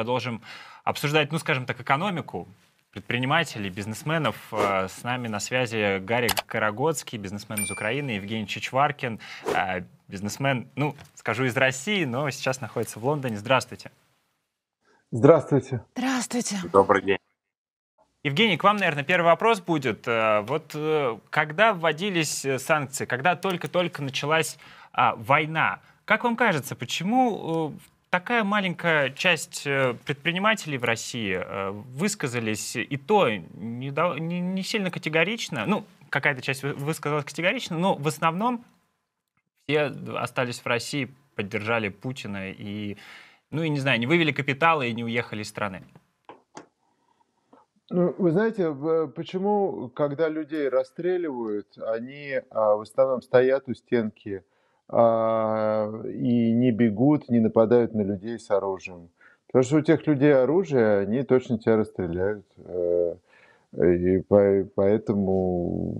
продолжим обсуждать, ну, скажем так, экономику, предпринимателей, бизнесменов. Э, с нами на связи Гарри Карагодский, бизнесмен из Украины, Евгений Чичваркин, э, бизнесмен, ну, скажу, из России, но сейчас находится в Лондоне. Здравствуйте. Здравствуйте. Здравствуйте. Добрый день. Евгений, к вам, наверное, первый вопрос будет. Э, вот когда вводились санкции, когда только-только началась а, война, как вам кажется, почему такая маленькая часть э, предпринимателей в России э, высказались, и то не, сильно категорично, ну, какая-то часть высказалась категорично, но в основном все остались в России, поддержали Путина и, ну, и не знаю, не вывели капиталы и не уехали из страны. Ну, вы знаете, почему, когда людей расстреливают, они а, в основном стоят у стенки а, и не бегут, не нападают на людей с оружием. Потому что у тех людей оружие, они точно тебя расстреляют. Э, и поэтому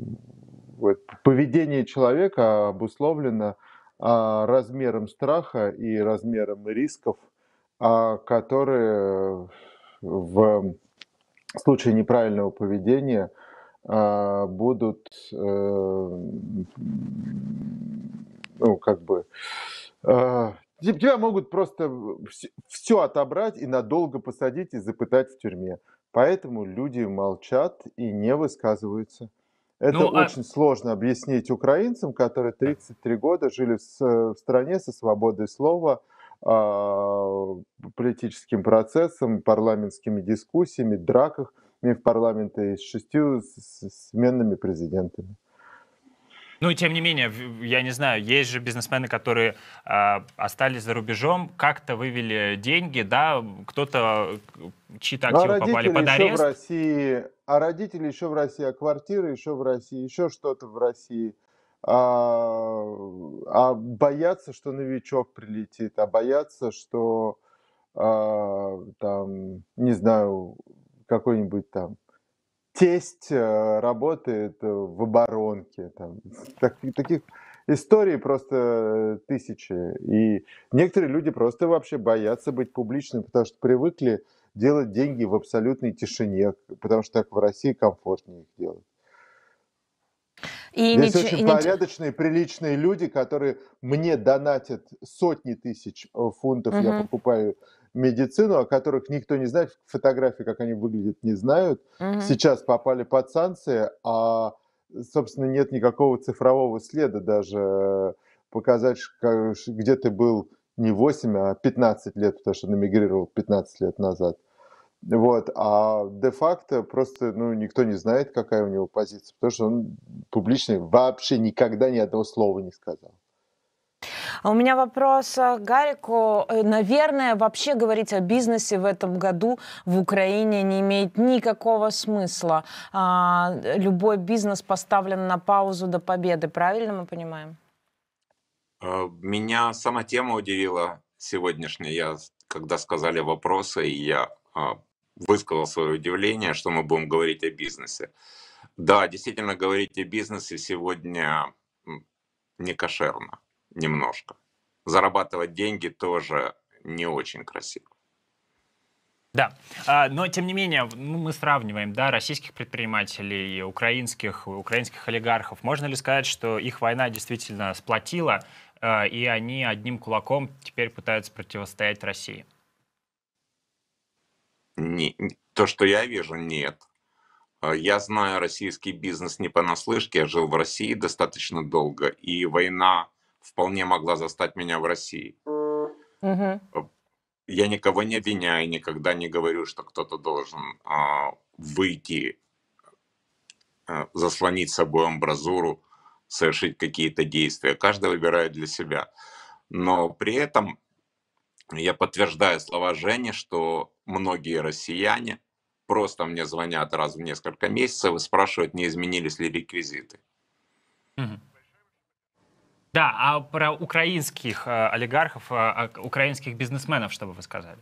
поведение человека обусловлено а, размером страха и размером рисков, а, которые в случае неправильного поведения будут э, ну, как бы... Э, тебя могут просто все отобрать и надолго посадить и запытать в тюрьме. Поэтому люди молчат и не высказываются. Это ну, а очень а... сложно объяснить украинцам, которые 33 года жили в стране со свободой слова, а, политическим процессом, парламентскими дискуссиями, драках в парламента и с шестью сменными президентами. Ну, и тем не менее, я не знаю, есть же бизнесмены, которые э, остались за рубежом, как-то вывели деньги, да, кто-то, чьи-то активы а попали под арест. Еще в России, а родители еще в России, а квартиры еще в России, еще что-то в России. А, а боятся, что новичок прилетит, а боятся, что а, там, не знаю, какой-нибудь там тесть э, работает э, в оборонке. Там, так, таких историй просто тысячи. И некоторые люди просто вообще боятся быть публичными, потому что привыкли делать деньги в абсолютной тишине, потому что так в России комфортнее их делать. И Здесь ничего, очень и порядочные, приличные люди, которые мне донатят сотни тысяч э, фунтов, угу. я покупаю медицину, о которых никто не знает, фотографии, как они выглядят, не знают. Угу. Сейчас попали под санкции, а, собственно, нет никакого цифрового следа даже э, показать, где ты был не 8, а 15 лет, потому что он эмигрировал 15 лет назад. Вот. А де-факто просто ну, никто не знает, какая у него позиция, потому что он публичный вообще никогда ни одного слова не сказал. А у меня вопрос э, Гарику. Э, наверное, вообще говорить о бизнесе в этом году в Украине не имеет никакого смысла. А, любой бизнес поставлен на паузу до победы. Правильно мы понимаем? Э, меня сама тема удивила сегодняшняя. Я, когда сказали вопросы, я а, высказал свое удивление, что мы будем говорить о бизнесе. Да, действительно, говорить о бизнесе сегодня не кошерно немножко. Зарабатывать деньги тоже не очень красиво. Да, а, но тем не менее, ну, мы сравниваем, да, российских предпринимателей, украинских, украинских олигархов. Можно ли сказать, что их война действительно сплотила, а, и они одним кулаком теперь пытаются противостоять России? Не, то, что я вижу, нет. А, я знаю российский бизнес не понаслышке, я жил в России достаточно долго, и война вполне могла застать меня в России. Угу. Я никого не обвиняю, никогда не говорю, что кто-то должен а, выйти, а, заслонить собой амбразуру, совершить какие-то действия. Каждый выбирает для себя. Но при этом я подтверждаю слова Жени, что многие россияне просто мне звонят раз в несколько месяцев и спрашивают, не изменились ли реквизиты. Угу. Да, а про украинских э, олигархов, э, а, украинских бизнесменов, что бы вы сказали?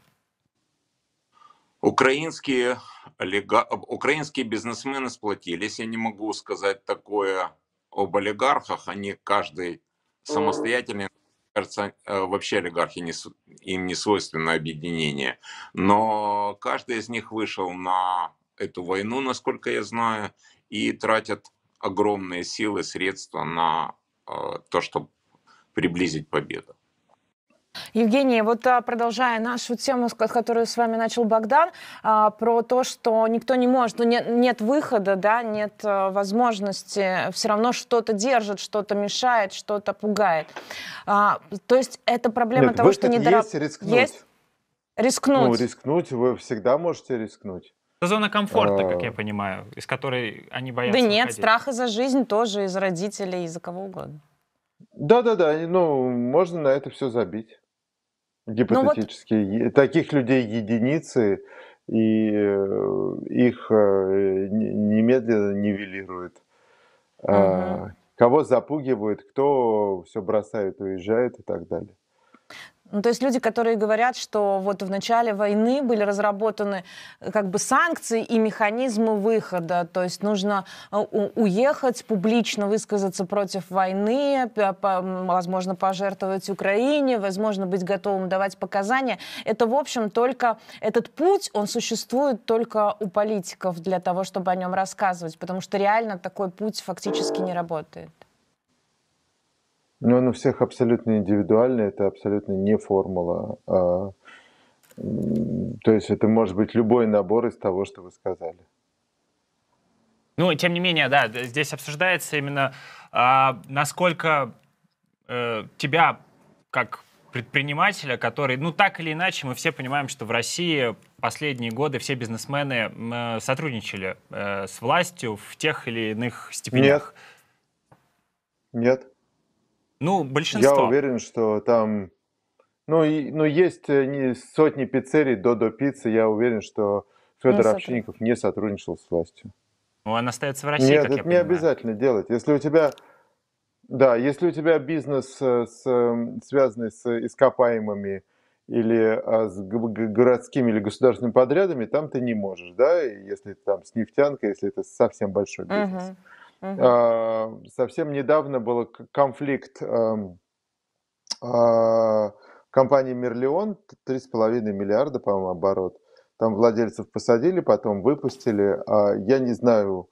Украинские, олига... украинские бизнесмены сплотились. Я не могу сказать такое об олигархах. Они каждый самостоятельный. Кажется, э, вообще олигархи не, им не свойственно объединение. Но каждый из них вышел на эту войну, насколько я знаю, и тратят огромные силы, средства на а, то, чтобы приблизить победу. Евгений, вот а, продолжая нашу тему, которую с вами начал Богдан, а, про то, что никто не может, ну, нет, нет выхода, да, нет э, возможности, все равно что-то держит, что-то мешает, что-то пугает. То есть это проблема нет, того, что недораб... есть рискнуть. Есть? Рискнуть. Ну, рискнуть вы всегда можете рискнуть. Это зона комфорта, как я а. понимаю, из которой они боятся. Да нет, выходить. страха за жизнь тоже из родителей, из-за кого угодно. Да-да-да, ну, можно на это все забить. Гипотетически. Ну вот... Таких людей единицы, и э, их э, немедленно нивелирует. Угу. А, кого запугивают, кто все бросает, уезжает и так далее. Ну, то есть люди, которые говорят, что вот в начале войны были разработаны э, как бы санкции и механизмы выхода, то есть нужно э, уехать, публично высказаться против войны, возможно, пожертвовать Украине, возможно, быть готовым давать показания. Это, в общем, только этот путь, он существует только у политиков для того, чтобы о нем рассказывать, потому что реально такой путь фактически не работает. Но ну, у всех абсолютно индивидуально, это абсолютно не формула. А, то есть это может быть любой набор из того, что вы сказали. Ну, тем не менее, да, здесь обсуждается именно, а, насколько э, тебя, как предпринимателя, который, ну, так или иначе, мы все понимаем, что в России последние годы все бизнесмены э, сотрудничали э, с властью в тех или иных степенях. Нет. Нет. Ну, большинство. Я уверен, что там... Ну, и, ну есть э, не сотни пиццерий Додо до пиццы. Я уверен, что Федор ну, Овчинников не сотрудничал с властью. Ну, он остается в России, Нет, как это я не понимаю. обязательно делать. Если у тебя... Да, если у тебя бизнес, э, с, эм, связанный с ископаемыми или а, с городскими или государственными подрядами, там ты не можешь, да, если там с нефтянкой, если это совсем большой бизнес. Угу. Угу. Совсем недавно был конфликт эм, а, компании Мерлион, 3,5 миллиарда, по-моему, оборот. Там владельцев посадили, потом выпустили. А я не знаю,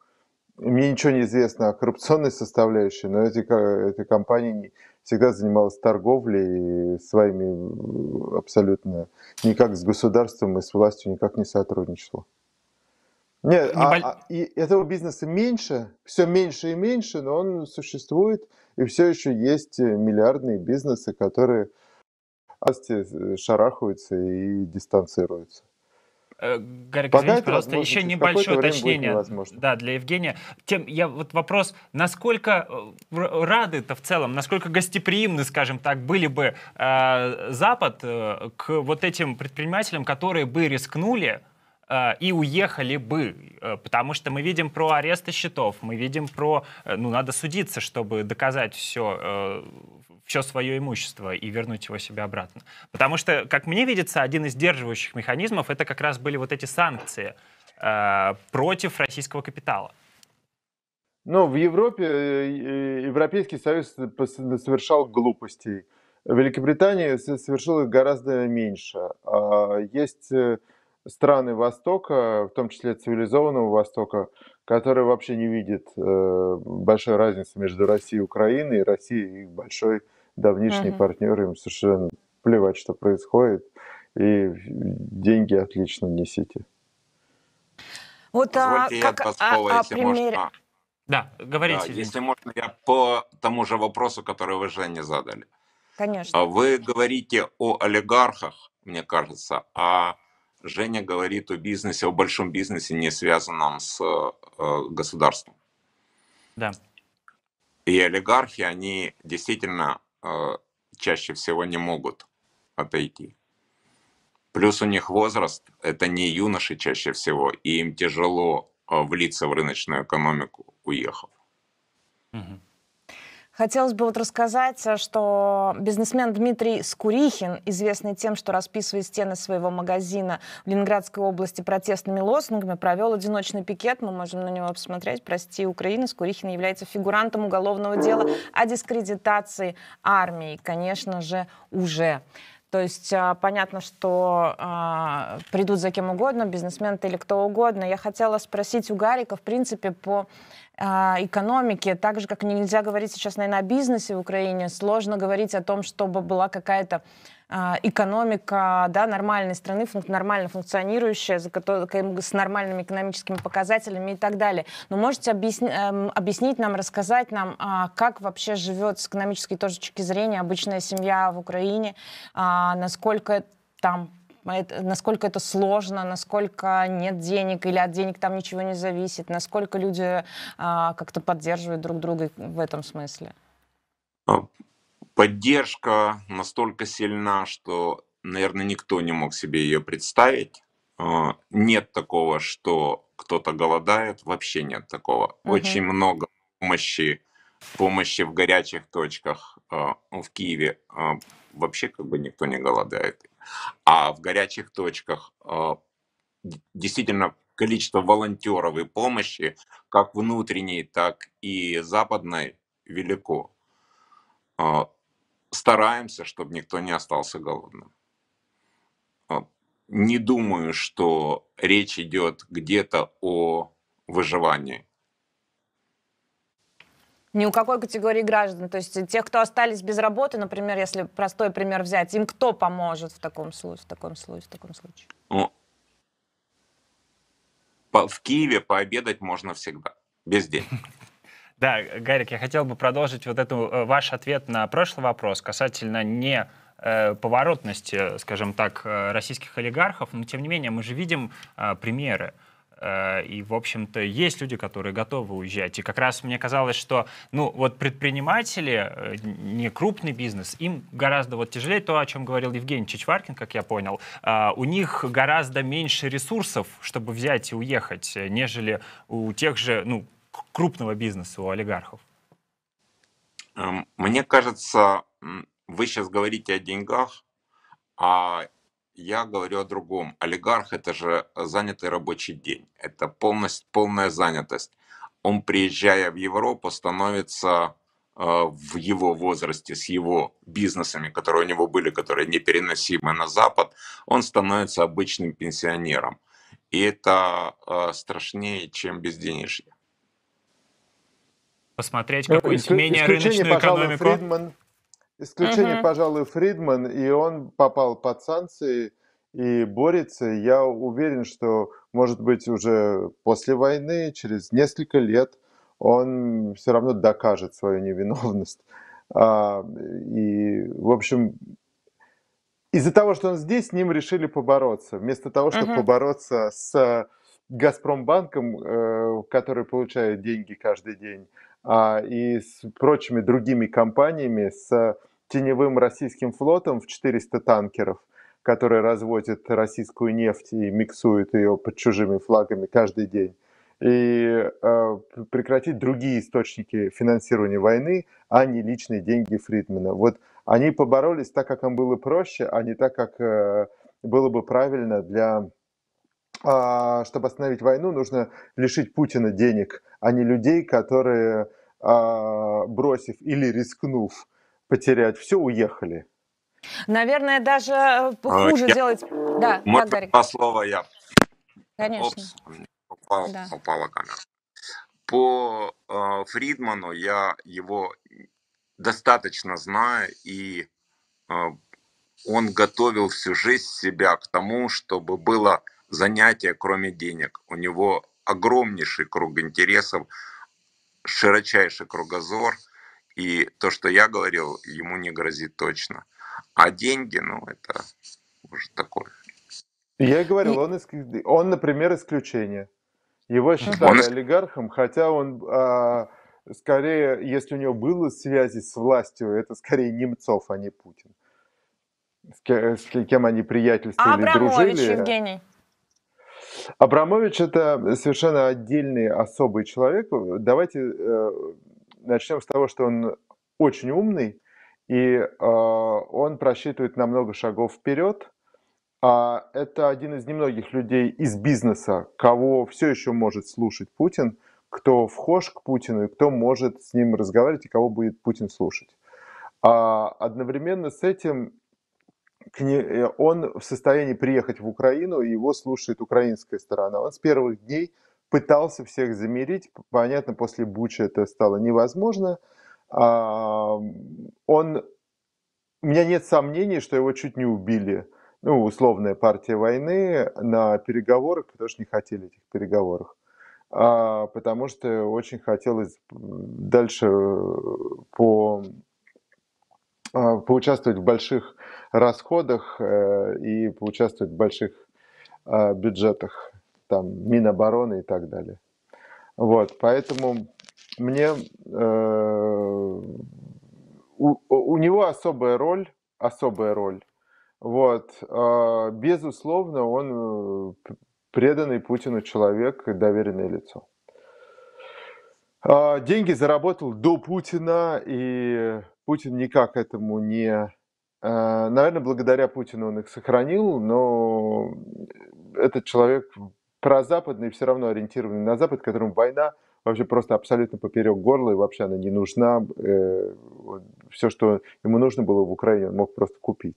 мне ничего не известно о коррупционной составляющей, но эти, эта компания всегда занималась торговлей и своими абсолютно никак с государством и с властью никак не сотрудничала. Нет, Небол... Э, а, а, и этого бизнеса меньше, все меньше и меньше, но он существует, и все еще есть э, миллиардные бизнесы, которые э, шарахаются и дистанцируются. Гарик, Пока извините, пожалуйста, еще небольшое уточнение да, для Евгения. Тем, я, вот вопрос, насколько рады-то в целом, насколько гостеприимны, скажем так, были бы э, Запад э, к вот этим предпринимателям, которые бы рискнули Э, и уехали бы, э, потому что мы видим про аресты счетов, мы видим про, э, ну, надо судиться, чтобы доказать все, все свое имущество и вернуть его себе обратно. Потому что, как мне видится, один из сдерживающих механизмов это как раз были вот эти санкции против российского капитала. Ну, в Европе Европейский Союз совершал глупостей. В Великобритании совершил их гораздо меньше. А, есть страны Востока, в том числе цивилизованного Востока, которые вообще не видят э, большой разницы между Россией и Украиной, и Россией их большой давнишний угу. партнер, им совершенно плевать, что происходит, и деньги отлично несите. Вот а, Позвольте, а, я как, а, а, если примере... можно. Да, говорите. Да, если можно, я по тому же вопросу, который вы, Женя, задали. Конечно. А вы говорите о олигархах, мне кажется, а Женя говорит о бизнесе, о большом бизнесе, не связанном с э, государством. Да. И олигархи, они действительно э, чаще всего не могут отойти. Плюс у них возраст, это не юноши чаще всего, и им тяжело э, влиться в рыночную экономику, уехав. Угу. Хотелось бы вот рассказать, э, что бизнесмен Дмитрий Скурихин, известный тем, что расписывая стены своего магазина в Ленинградской области протестными лозунгами, провел одиночный пикет. Мы можем на него посмотреть. Прости, Украина. Скурихин является фигурантом уголовного дела о дискредитации армии. Конечно же, уже. То есть э, понятно, что э, придут за кем угодно, бизнесмен или кто угодно. Я хотела спросить у Гарика, в принципе, по а, экономики, так же, как нельзя говорить сейчас, наверное, о бизнесе в Украине, сложно говорить о том, чтобы была какая-то а, экономика да, нормальной страны, функ, нормально функционирующая, за которой, с нормальными экономическими показателями и так далее. Но можете объясни, эм, объяснить нам, рассказать нам, а, как вообще живет с экономической точки зрения обычная семья в Украине, а, насколько там насколько это сложно, насколько нет денег или от денег там ничего не зависит, насколько люди а, как-то поддерживают друг друга в этом смысле? А, поддержка настолько сильна, что, наверное, никто не мог себе ее представить. А, нет такого, что кто-то голодает, вообще нет такого. Угу. Очень много помощи, помощи в горячих точках а, в Киеве. Вообще как бы никто не голодает. А в горячих точках э, действительно количество волонтеров и помощи, как внутренней, так и западной, велико. Э, стараемся, чтобы никто не остался голодным. Э, не думаю, что речь идет где-то о выживании ни у какой категории граждан. То есть тех, кто остались без работы, например, если простой пример взять, им кто поможет в таком случае? В таком случае, в таком случае? Ну, по, в Киеве пообедать можно всегда, без денег. Да, Гарик, я хотел бы продолжить вот эту э, ваш ответ на прошлый вопрос касательно не э, поворотности, скажем так, э, российских олигархов, но тем не менее мы же видим примеры. Э, и, в общем-то, есть люди, которые готовы уезжать. И как раз мне казалось, что, ну, вот предприниматели, э, не крупный бизнес, им гораздо вот тяжелее то, о чем говорил Евгений Чичваркин, как я понял. А, у них гораздо меньше ресурсов, чтобы взять и уехать, э, нежели у тех же, ну, крупного бизнеса, у олигархов. Эм, мне кажется, вы сейчас говорите о деньгах, а я говорю о другом. Олигарх – это же э, занятый рабочий день. Это полность, полная занятость. Он, приезжая в Европу, становится э, в его возрасте, с его бизнесами, которые у него были, которые непереносимы на Запад, он становится обычным пенсионером. И это э, страшнее, чем безденежье. Посмотреть ну, какую-нибудь менее рыночную экономику. Фридман, Исключение, угу. пожалуй, Фридман, и он попал под санкции и борется. Я уверен, что, может быть, уже после войны, через несколько лет, он все равно докажет свою невиновность. А, и, в общем, из-за того, что он здесь, с ним решили побороться. Вместо того, чтобы угу. побороться с Газпромбанком, э, который получает деньги каждый день, а и с прочими другими компаниями, с теневым российским флотом в 400 танкеров, которые разводят российскую нефть и миксуют ее под чужими флагами каждый день, и э, прекратить другие источники финансирования войны, а не личные деньги Фридмана. Вот они поборолись так, как им было проще, а не так, как э, было бы правильно для а, чтобы остановить войну, нужно лишить Путина денег, а не людей, которые а, бросив или рискнув потерять все, уехали. Наверное, даже э, ну, хуже я... делать. Да, Можно да, Два слова я. Конечно. Опс, упала, да. камера. По э, Фридману я его достаточно знаю, и э, он готовил всю жизнь себя к тому, чтобы было занятие, кроме денег. У него огромнейший круг интересов, широчайший кругозор, и то, что я говорил, ему не грозит точно. А деньги, ну, это уже такое. Я говорил, он, иск... он, например, исключение. Его ну считали он... олигархом, хотя он а, скорее, если у него было связи с властью, это скорее Немцов, а не Путин. С, кем они приятельствовали, Абрамович, дружили. Евгений. Абрамович это совершенно отдельный, особый человек. Давайте э, начнем с того, что он очень умный, и э, он просчитывает на много шагов вперед. А это один из немногих людей из бизнеса, кого все еще может слушать Путин, кто вхож к Путину и кто может с ним разговаривать и кого будет Путин слушать. А одновременно с этим Э, он в состоянии приехать в Украину, и его слушает украинская сторона. Он с первых дней пытался всех замерить. Понятно, после Бучи это стало невозможно. А, он... У меня нет сомнений, что его чуть не убили. Ну, условная партия войны на переговорах, потому что не хотели этих переговоров. А, потому что очень хотелось дальше э, по Э, поучаствовать в больших расходах э, и поучаствовать в больших э, бюджетах, там, Минобороны и так далее. Вот, поэтому мне... у, у него особая роль, особая роль. Вот, безусловно, он преданный Путину человек, доверенное лицо. деньги заработал до Путина и Путин никак этому не... Э, Наверное, благодаря Путину он их сохранил, но этот человек прозападный, все равно ориентированный на Запад, которому война вообще просто абсолютно поперек горла, и вообще она не нужна. Э, все, что ему нужно было в Украине, он мог просто купить.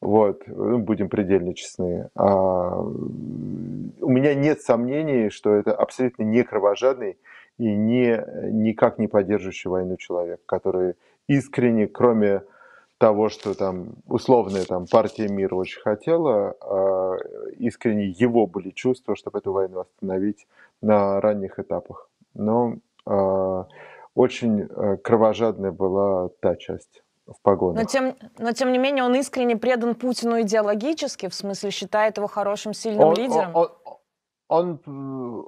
Вот, ну, будем предельно честны. А, у меня нет сомнений, что это абсолютно не кровожадный и не, никак не поддерживающий войну человек, который искренне, кроме того, что там условная там, партия мира очень хотела, а, искренне его были чувства, чтобы эту войну остановить на ранних этапах. Но а, очень а, кровожадная была та часть в погонах. Но тем, но тем не менее он искренне предан Путину идеологически, в смысле считает его хорошим, сильным он, лидером. Он, он,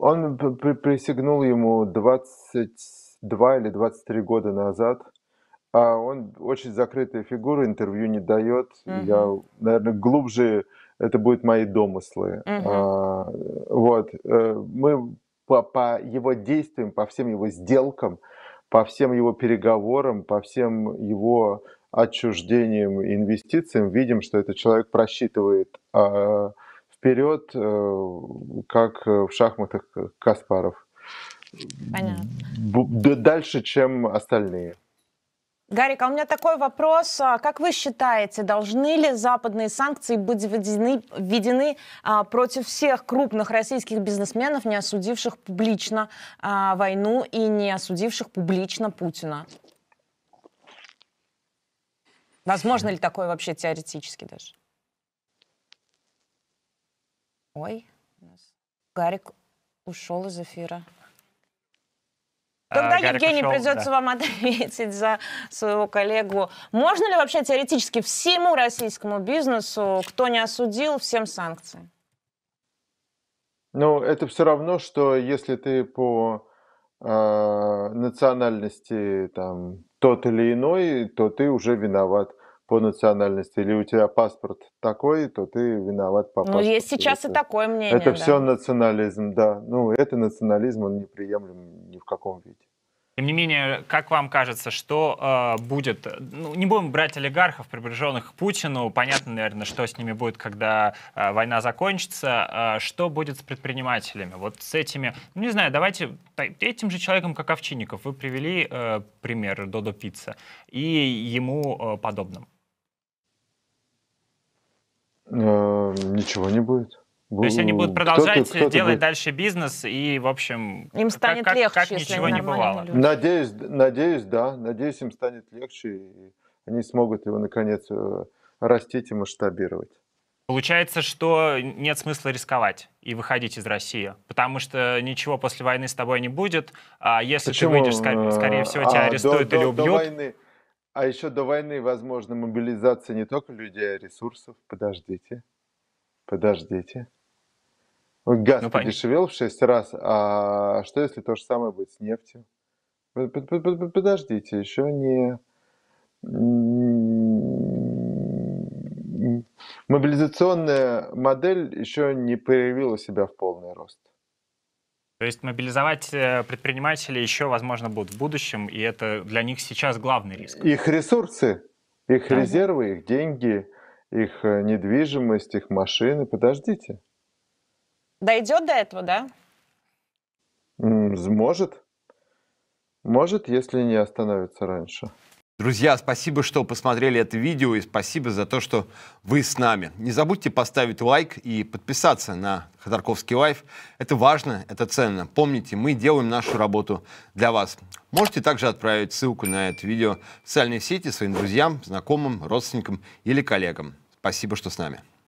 он, он присягнул ему 22 или 23 года назад – а он очень закрытая фигура, интервью не дает. Угу. Я, наверное, глубже это будут мои домыслы. Угу. А, вот э, мы по, по его действиям, по всем его сделкам, по всем его переговорам, по всем его отчуждениям инвестициям видим, что этот человек просчитывает а, вперед, а, как в шахматах Каспаров. Понятно. Дальше, чем остальные. Гарик, а у меня такой вопрос. А как вы считаете, должны ли западные санкции быть введены, введены а, против всех крупных российских бизнесменов, не осудивших публично а, войну и не осудивших публично Путина? Возможно ли такое вообще теоретически даже? Ой, Гарик ушел из эфира. Тогда, а, Гарика Евгений, Шоу, придется да. вам ответить за своего коллегу. Можно ли вообще теоретически всему российскому бизнесу, кто не осудил, всем санкции? Ну, это все равно, что если ты по э, национальности там тот или иной, то ты уже виноват по национальности, или у тебя паспорт такой, то ты виноват по паспорту. Ну, есть сейчас это, и такое мнение. Это да. все национализм, да. Ну, это национализм, он неприемлем ни в каком виде. Тем не менее, как вам кажется, что э, будет? Ну, не будем брать олигархов, приближенных к Путину. Понятно, наверное, что с ними будет, когда э, война закончится. Э, что будет с предпринимателями? Вот с этими, ну, не знаю, давайте этим же человеком, как Овчинников, вы привели э, пример Додо Пицца и ему э, подобным. Э, ничего не будет. То есть они будут продолжать кто-то, кто-то делать будет. дальше бизнес и, в общем, им станет как, легче, как если ничего не бывало. Люди. Надеюсь, надеюсь, да, надеюсь, им станет легче, и они смогут его наконец э, растить и масштабировать. Получается, что нет смысла рисковать и выходить из России, потому что ничего после войны с тобой не будет. А если Почему? ты выйдешь, э, скорее всего, а, тебя а, арестуют до, или до, убьют. До войны а еще до войны возможна мобилизация не только людей, а ресурсов. Подождите. Подождите. Газ ну, подешевел в шесть раз, а что если то же самое будет с нефтью? Подождите, еще не... Мобилизационная модель еще не проявила себя в полный рост. То есть мобилизовать э, предпринимателей еще, возможно, будут в будущем, и это для них сейчас главный риск. Их ресурсы, их да. резервы, их деньги, их э, недвижимость, их машины. Подождите. Дойдет до этого, да? Может. Может, если не остановится раньше. Друзья, спасибо, что посмотрели это видео и спасибо за то, что вы с нами. Не забудьте поставить лайк и подписаться на Ходорковский лайф. Это важно, это ценно. Помните, мы делаем нашу работу для вас. Можете также отправить ссылку на это видео в социальные сети своим друзьям, знакомым, родственникам или коллегам. Спасибо, что с нами.